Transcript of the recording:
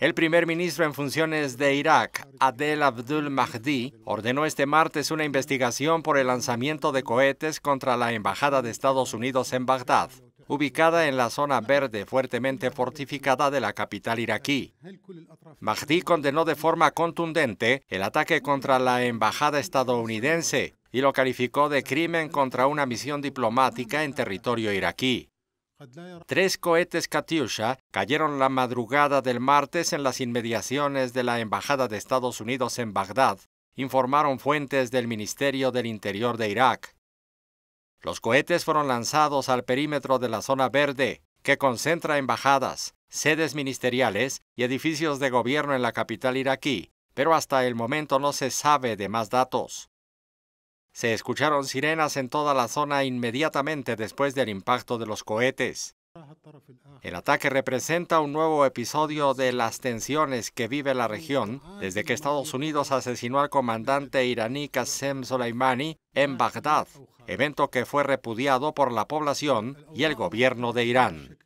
El primer ministro en funciones de Irak, Adel Abdul Mahdi, ordenó este martes una investigación por el lanzamiento de cohetes contra la Embajada de Estados Unidos en Bagdad, ubicada en la zona verde fuertemente fortificada de la capital iraquí. Mahdi condenó de forma contundente el ataque contra la Embajada estadounidense y lo calificó de crimen contra una misión diplomática en territorio iraquí. Tres cohetes Katyusha cayeron la madrugada del martes en las inmediaciones de la Embajada de Estados Unidos en Bagdad, informaron fuentes del Ministerio del Interior de Irak. Los cohetes fueron lanzados al perímetro de la zona verde, que concentra embajadas, sedes ministeriales y edificios de gobierno en la capital iraquí, pero hasta el momento no se sabe de más datos. Se escucharon sirenas en toda la zona inmediatamente después del impacto de los cohetes. El ataque representa un nuevo episodio de las tensiones que vive la región desde que Estados Unidos asesinó al comandante iraní Qasem Soleimani en Bagdad, evento que fue repudiado por la población y el gobierno de Irán.